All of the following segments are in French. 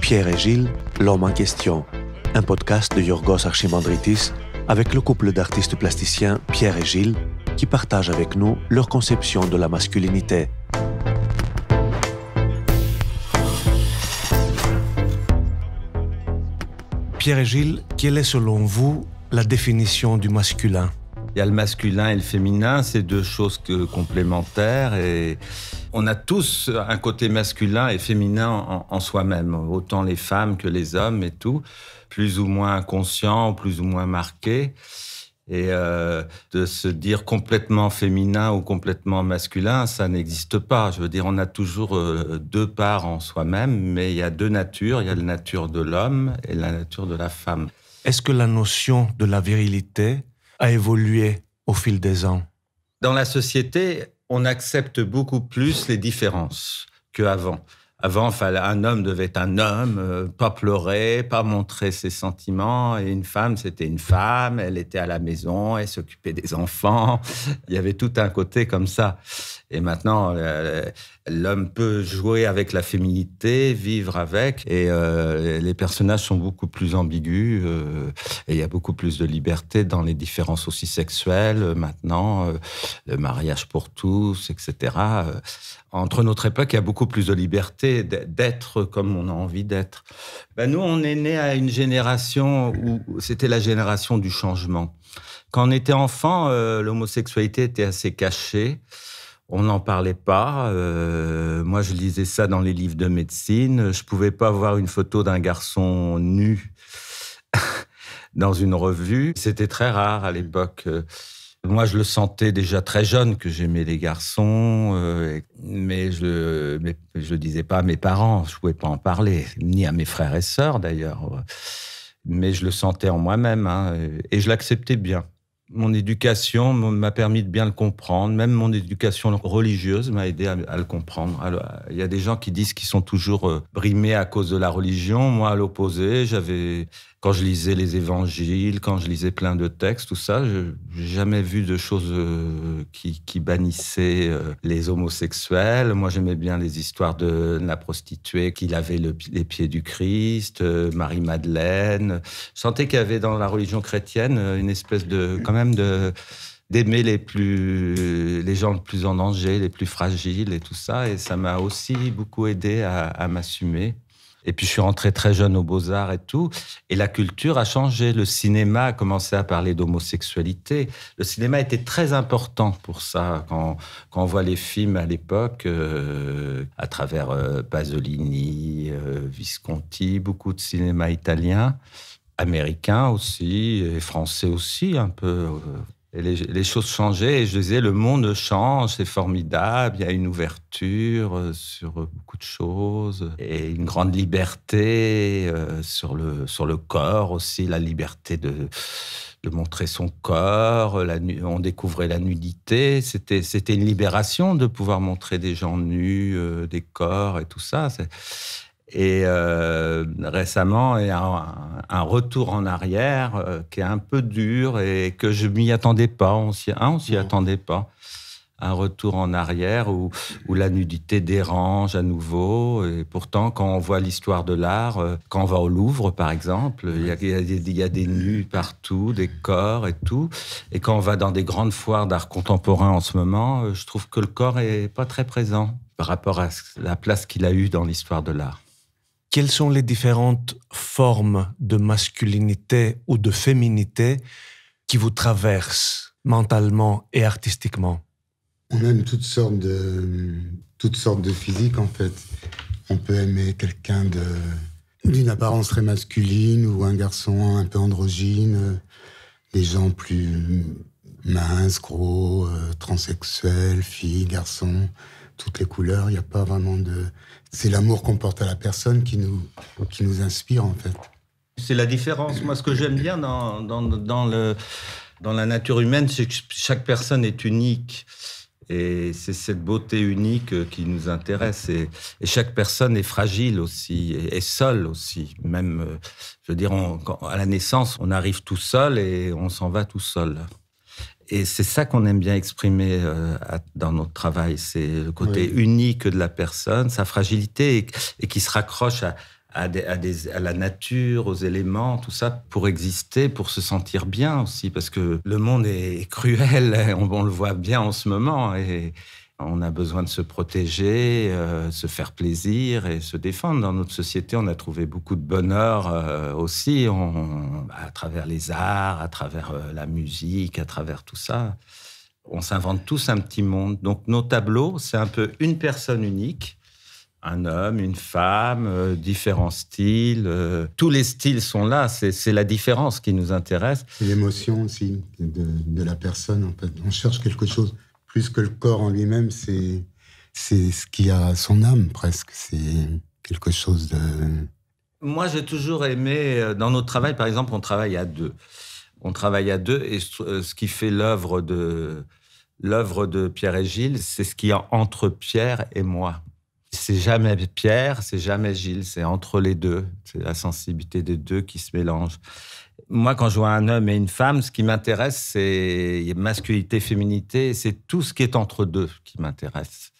Pierre et Gilles, L'homme en question, un podcast de Yorgos Archimandritis avec le couple d'artistes plasticiens Pierre et Gilles qui partagent avec nous leur conception de la masculinité. Pierre et Gilles, quelle est selon vous la définition du masculin il y a le masculin et le féminin, c'est deux choses complémentaires et on a tous un côté masculin et féminin en, soi-même, autant les femmes que les hommes et tout, plus ou moins conscients, plus ou moins marqués. Et euh, de se dire complètement féminin ou complètement masculin, ça n'existe pas. Je veux dire, on a toujours euh, deux parts en soi-même, mais il y a deux natures. Il y a la nature de l'homme et la nature de la femme. Est-ce que la notion de la virilité a évolué au fil des ans Dans la société, on accepte beaucoup plus les différences qu'avant. Avant, fallait, un homme devait être un homme, euh, pas pleurer, pas montrer ses sentiments. Et une femme, c'était une femme. Elle était à la maison, elle s'occupait des enfants. Il y avait tout un côté comme ça. Et maintenant, euh, l'homme peut jouer avec la féminité, vivre avec. Et euh, les personnages sont beaucoup plus ambigus. et il y a beaucoup plus de liberté dans les différences aussi sexuelles. Maintenant, le mariage pour tous, etc. Entre notre époque, il y a beaucoup plus de liberté d'être comme on a envie d'être. Ben nous, on est né à une génération où c'était la génération du changement. Quand on était enfant, euh, l'homosexualité était assez cachée. On n'en parlait pas. Euh, moi, je lisais ça dans les livres de médecine. Je pouvais pas voir une photo d'un garçon nu dans une revue. C'était très rare à l'époque. Euh, moi, je le sentais déjà très jeune que j'aimais les garçons, euh, mais je ne le disais pas à mes parents, je pouvais pas en parler, ni à mes frères et sœurs d'ailleurs. Mais je le sentais en moi-même hein, et je l'acceptais bien. Mon éducation m'a permis de bien le comprendre, même mon éducation religieuse m'a aidé à, le comprendre. Il y a des gens qui disent qu'ils sont toujours euh, brimés à cause de la religion. Moi, à l'opposé, j'avais quand je lisais les évangiles, quand je lisais plein de textes, tout ça, je, j'ai jamais vu de choses euh, qui, qui bannissaient euh, les homosexuels. Moi, j'aimais bien les histoires de la prostituée qui lavait les pieds du Christ, euh, Marie-Madeleine. Je sentais qu'il y avait dans la religion chrétienne une espèce de, quand même, de, d'aimer les les gens les plus en danger, les plus fragiles et tout ça. Et ça m'a aussi beaucoup aidé à m'assumer. Et puis je suis rentré très jeune aux beaux-arts et tout. Et la culture a changé. Le cinéma a commencé à parler d'homosexualité. Le cinéma était très important pour ça. Quand, quand on voit les films à l'époque, euh, à travers euh, Pasolini, euh, Visconti, beaucoup de cinéma italien, américain aussi, et français aussi un peu les, choses changeaient. Et je disais, le monde change, c'est formidable. Il y a une ouverture euh, sur beaucoup de choses et une grande liberté euh, sur le, sur le corps aussi, la liberté de, montrer son corps. on découvrait la nudité. C'était, c'était une libération de pouvoir montrer des gens nus, euh, des corps et tout ça et euh, récemment, et un, un, retour en arrière euh, qui est un peu dur et que je m'y attendais pas. On s'y hein, mmh. attendait pas. Un retour en arrière où, la nudité dérange à nouveau. Et pourtant, quand on voit l'histoire de l'art, euh, quand on va au Louvre, par exemple, il y, y a, des nus partout, des corps et tout. Et quand on va dans des grandes foires d'art contemporain en ce moment, euh, je trouve que le corps est pas très présent par rapport à la place qu'il a eue dans l'histoire de l'art quelles sont les différentes formes de masculinité ou de féminité qui vous traversent mentalement et artistiquement On aime toutes sortes de, toutes sortes de physiques, en fait. On peut aimer quelqu'un de, d'une apparence très masculine ou un garçon un peu androgyne, des gens plus minces, gros, euh, transsexuels, filles, garçons toutes les couleurs, il n'y a pas vraiment de... C'est l'amour qu'on porte à la personne qui nous, qui nous inspire en fait. C'est la différence. Moi, ce que j'aime bien dans, dans, le, dans la nature humaine, c'est que chaque personne est unique. Et c'est cette beauté unique euh, qui nous intéresse. Et, chaque personne est fragile aussi, et, seule aussi. Même, euh, je veux dire, à la naissance, on arrive tout seul et on s'en va tout seul et c'est ça qu'on aime bien exprimer euh, dans notre travail, c'est le côté unique de la personne, sa fragilité, et, qui se raccroche à, à, la nature, aux éléments, tout ça, pour exister, pour se sentir bien aussi, parce que le monde est cruel, on, on le voit bien en ce moment, et, on a besoin de se protéger, euh, se faire plaisir et se défendre. Dans notre société, on a trouvé beaucoup de bonheur euh, aussi, à travers les arts, à travers euh, la musique, à travers tout ça. On s'invente tous un petit monde. Donc nos tableaux, c'est un peu une personne unique, un homme, une femme, différents styles. tous les styles sont là, c'est la différence qui nous intéresse. l'émotion aussi de, la personne, On cherche quelque chose plus que le corps en lui-même, c'est c'est ce qui a son âme presque. C'est quelque chose de. Moi, j'ai toujours aimé euh, dans notre travail, par exemple, on travaille à deux. On travaille à deux, et ce euh, qui fait l'œuvre de l'œuvre de Pierre et Gilles, c'est ce qui est entre Pierre et moi. C'est jamais Pierre, c'est jamais Gilles, c'est entre les deux. C'est la sensibilité des deux qui se mélange moi, quand je vois un homme et une femme, ce qui m'intéresse, c'est masculinité, féminité, c'est tout ce qui est entre deux qui m'intéresse.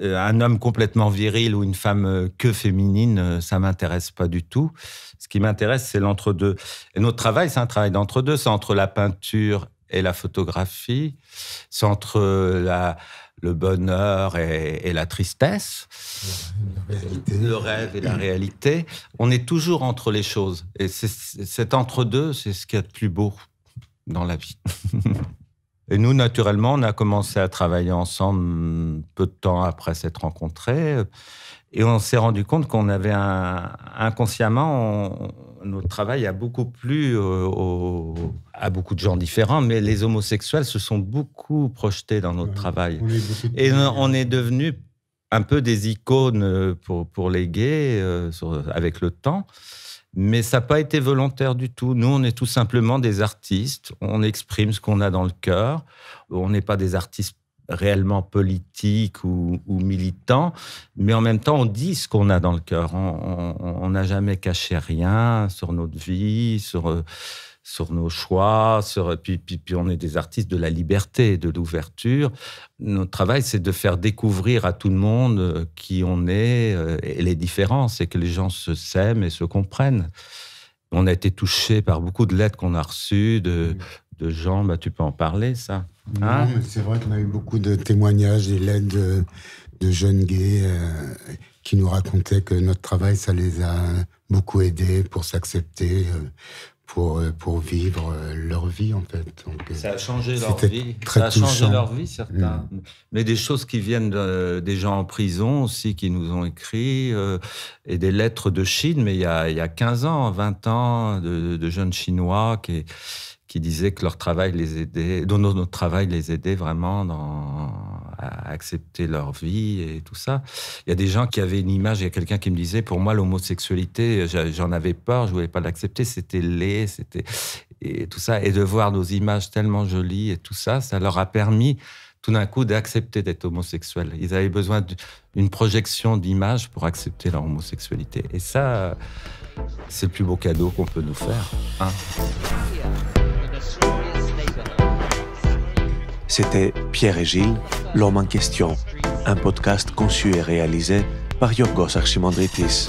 Euh, un homme complètement viril ou une femme euh, que féminine, euh, ça m'intéresse pas du tout. Ce qui m'intéresse, c'est l'entre-deux. Et notre travail, c'est un travail d'entre-deux. C'est entre la peinture et la photographie, c'est entre la, le bonheur et, la tristesse, le rêve et la réalité. On est toujours entre les choses. Et c'est entre-deux, c'est ce qu'il y a de plus beau dans la vie. Et nous, naturellement, on a commencé à travailler ensemble peu de temps après s'être rencontrés. Et on s'est rendu compte qu'on avait un, inconsciemment, notre travail a beaucoup plu euh, à beaucoup de gens différents, mais les homosexuels se sont beaucoup projetés dans notre travail. et on est devenus un peu des icônes euh, pour, pour les gays euh, avec le temps. Mais ça n'a pas été volontaire du tout. Nous, on est tout simplement des artistes. On exprime ce qu'on a dans le cœur. On n'est pas des artistes réellement politique ou, ou, militant, mais en même temps, on dit ce qu'on a dans le cœur. On n'a jamais caché rien sur notre vie, sur, sur nos choix, sur, puis, on est des artistes de la liberté, de l'ouverture. Notre travail, c'est de faire découvrir à tout le monde euh, qui on est euh, et les différences, et que les gens se sèment et se comprennent. On a été touché par beaucoup de lettres qu'on a reçues de, mmh de gens, bah, tu peux en parler, ça. non, hein mais c'est vrai qu'on a eu beaucoup de témoignages, et l'aide de jeunes gays euh, qui nous racontaient que notre travail, ça les a beaucoup aidés pour s'accepter, euh, pour, euh, pour vivre leur vie, en fait. Donc, ça a changé leur vie. ça a changé leur vie, certains. Mm. Mais des choses qui viennent des gens en prison aussi, qui nous ont écrit, et des lettres de Chine, mais il y a, il y a 15 ans, 20 ans, de, de jeunes Chinois qui, qui disaient que leur travail les aidait, dont notre travail les aidait vraiment dans, à accepter leur vie et tout ça. Il y a des gens qui avaient une image, il y a quelqu'un qui me disait, pour moi, l'homosexualité, j'en avais peur, je voulais pas l'accepter, c'était laid, c'était, et tout ça. Et de voir nos images tellement jolies et tout ça, ça leur a permis tout d'un coup d'accepter d'être homosexuel. Ils avaient besoin d'une projection d'image pour accepter leur homosexualité. Et ça, c'est le plus beau cadeau qu'on peut nous faire. Hein. C'était Pierre et Gilles, l'homme en question, un podcast conçu et réalisé par Yorgos Archimandritis.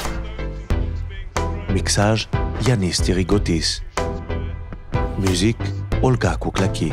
Mixage, Yanis Tirigotis. Musique, Olga Kouklaki.